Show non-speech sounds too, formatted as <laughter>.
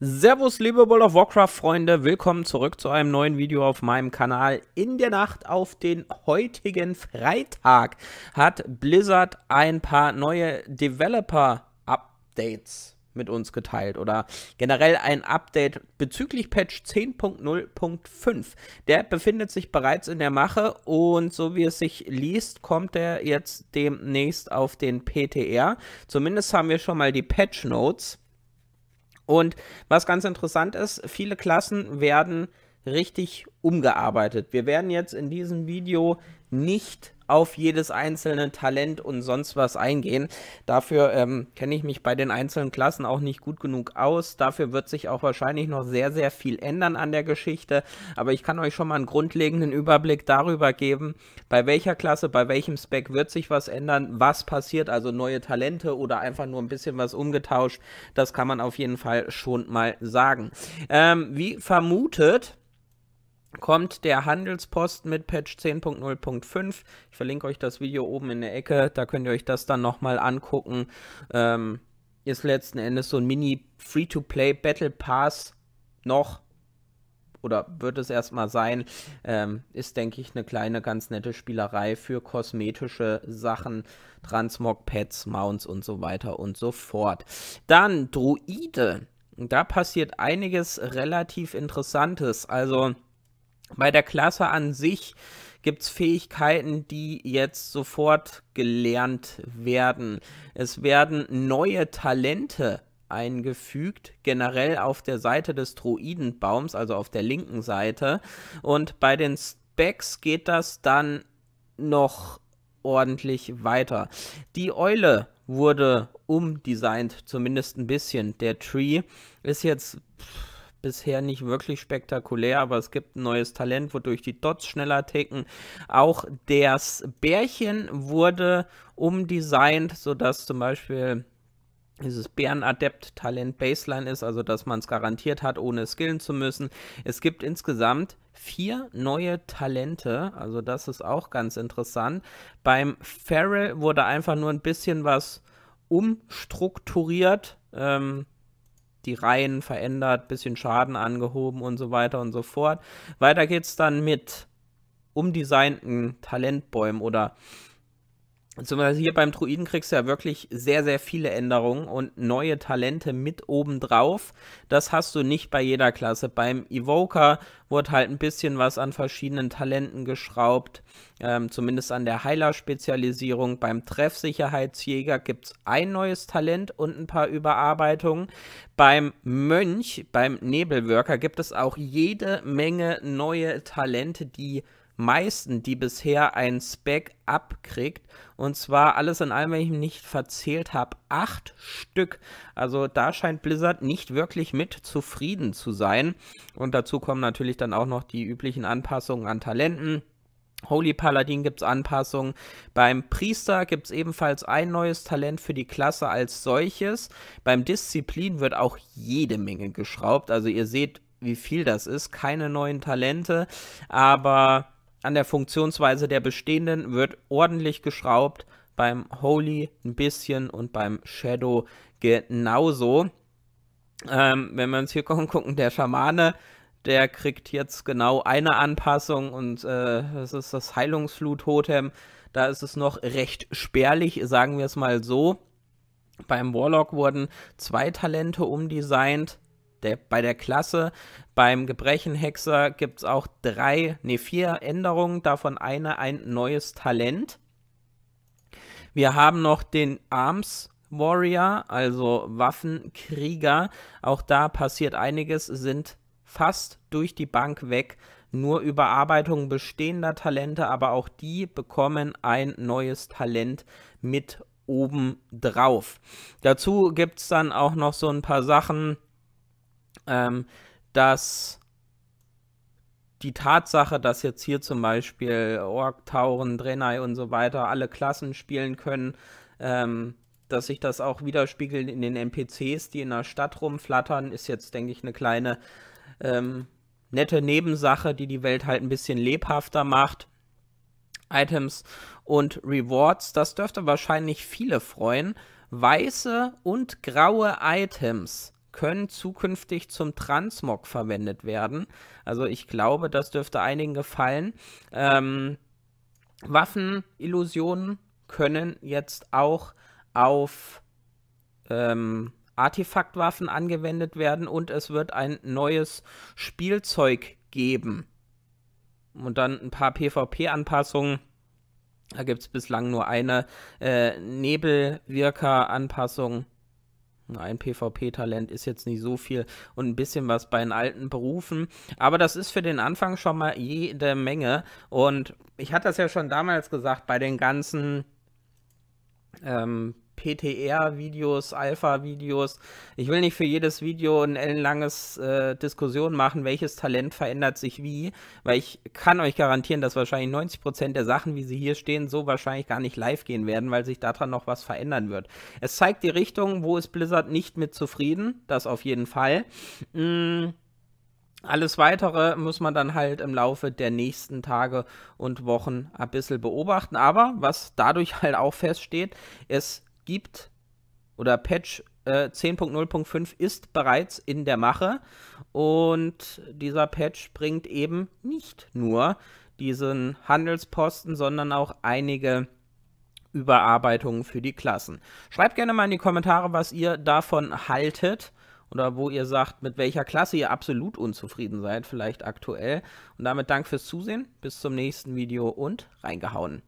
Servus, liebe World of Warcraft-Freunde, willkommen zurück zu einem neuen Video auf meinem Kanal. In der Nacht auf den heutigen Freitag hat Blizzard ein paar neue Developer-Updates mit uns geteilt oder generell ein Update bezüglich Patch 10.0.5. Der befindet sich bereits in der Mache und so wie es sich liest, kommt er jetzt demnächst auf den PTR. Zumindest haben wir schon mal die Patch Notes und was ganz interessant ist, viele Klassen werden richtig umgearbeitet. Wir werden jetzt in diesem Video nicht auf jedes einzelne Talent und sonst was eingehen. Dafür ähm, kenne ich mich bei den einzelnen Klassen auch nicht gut genug aus. Dafür wird sich auch wahrscheinlich noch sehr, sehr viel ändern an der Geschichte. Aber ich kann euch schon mal einen grundlegenden Überblick darüber geben, bei welcher Klasse, bei welchem Spec wird sich was ändern, was passiert, also neue Talente oder einfach nur ein bisschen was umgetauscht. Das kann man auf jeden Fall schon mal sagen. Ähm, wie vermutet, kommt der Handelspost mit Patch 10.0.5. Ich verlinke euch das Video oben in der Ecke, da könnt ihr euch das dann nochmal angucken. Ähm, ist letzten Endes so ein Mini-Free-to-Play Battle Pass noch oder wird es erstmal sein, ähm, ist, denke ich, eine kleine, ganz nette Spielerei für kosmetische Sachen, Transmog, pads Mounts und so weiter und so fort. Dann Druide. Da passiert einiges relativ Interessantes. Also bei der Klasse an sich gibt es Fähigkeiten, die jetzt sofort gelernt werden. Es werden neue Talente eingefügt, generell auf der Seite des Droidenbaums, also auf der linken Seite. Und bei den Specs geht das dann noch ordentlich weiter. Die Eule wurde umdesignt, zumindest ein bisschen. Der Tree ist jetzt... Pff, bisher nicht wirklich spektakulär, aber es gibt ein neues Talent, wodurch die Dots schneller ticken. Auch das Bärchen wurde umdesignt, sodass zum Beispiel dieses bären adept talent Baseline ist, also dass man es garantiert hat, ohne skillen zu müssen. Es gibt insgesamt vier neue Talente, also das ist auch ganz interessant. Beim Feral wurde einfach nur ein bisschen was umstrukturiert. Ähm, die Reihen verändert, bisschen Schaden angehoben und so weiter und so fort. Weiter geht's dann mit umdesignten Talentbäumen oder zum Beispiel hier beim Druiden kriegst du ja wirklich sehr, sehr viele Änderungen und neue Talente mit obendrauf. Das hast du nicht bei jeder Klasse. Beim Evoker wurde halt ein bisschen was an verschiedenen Talenten geschraubt, ähm, zumindest an der Heiler-Spezialisierung. Beim Treffsicherheitsjäger gibt es ein neues Talent und ein paar Überarbeitungen. Beim Mönch, beim Nebelwirker gibt es auch jede Menge neue Talente, die meisten, die bisher ein Spec abkriegt. Und zwar alles in allem, wenn ich nicht verzählt habe, acht Stück. Also da scheint Blizzard nicht wirklich mit zufrieden zu sein. Und dazu kommen natürlich dann auch noch die üblichen Anpassungen an Talenten. Holy Paladin gibt es Anpassungen. Beim Priester gibt es ebenfalls ein neues Talent für die Klasse als solches. Beim Disziplin wird auch jede Menge geschraubt. Also ihr seht, wie viel das ist. Keine neuen Talente, aber an der Funktionsweise der bestehenden wird ordentlich geschraubt, beim Holy ein bisschen und beim Shadow genauso. Ähm, wenn wir uns hier gucken, <laughs> der Schamane, der kriegt jetzt genau eine Anpassung und äh, das ist das Heilungsflut-Totem. Da ist es noch recht spärlich, sagen wir es mal so. Beim Warlock wurden zwei Talente umdesignt der, bei der Klasse. Beim Gebrechenhexer gibt es auch drei, nee, vier Änderungen, davon eine ein neues Talent. Wir haben noch den Arms Warrior, also Waffenkrieger. Auch da passiert einiges, sind fast durch die Bank weg. Nur Überarbeitungen bestehender Talente, aber auch die bekommen ein neues Talent mit oben drauf. Dazu gibt es dann auch noch so ein paar Sachen, ähm, dass die Tatsache, dass jetzt hier zum Beispiel Ork, Tauren, Drenai und so weiter alle Klassen spielen können, ähm, dass sich das auch widerspiegelt in den NPCs, die in der Stadt rumflattern, ist jetzt, denke ich, eine kleine ähm, nette Nebensache, die die Welt halt ein bisschen lebhafter macht. Items und Rewards, das dürfte wahrscheinlich viele freuen. Weiße und graue Items können zukünftig zum Transmog verwendet werden. Also ich glaube, das dürfte einigen gefallen. Ähm, Waffenillusionen können jetzt auch auf ähm, Artefaktwaffen angewendet werden und es wird ein neues Spielzeug geben. Und dann ein paar PvP-Anpassungen. Da gibt es bislang nur eine äh, Nebelwirker-Anpassung ein PvP-Talent ist jetzt nicht so viel und ein bisschen was bei den alten Berufen. Aber das ist für den Anfang schon mal jede Menge. Und ich hatte das ja schon damals gesagt, bei den ganzen ähm, PTR-Videos, Alpha-Videos. Ich will nicht für jedes Video ein ellenlanges äh, Diskussion machen, welches Talent verändert sich wie, weil ich kann euch garantieren, dass wahrscheinlich 90% Prozent der Sachen, wie sie hier stehen, so wahrscheinlich gar nicht live gehen werden, weil sich daran noch was verändern wird. Es zeigt die Richtung, wo ist Blizzard nicht mit zufrieden, das auf jeden Fall. Mmh. Alles weitere muss man dann halt im Laufe der nächsten Tage und Wochen ein bisschen beobachten. Aber was dadurch <laughs> halt auch feststeht, ist, gibt oder Patch äh, 10.0.5 ist bereits in der Mache und dieser Patch bringt eben nicht nur diesen Handelsposten, sondern auch einige Überarbeitungen für die Klassen. Schreibt gerne mal in die Kommentare, was ihr davon haltet oder wo ihr sagt, mit welcher Klasse ihr absolut unzufrieden seid, vielleicht aktuell. Und damit Dank fürs Zusehen, bis zum nächsten Video und reingehauen.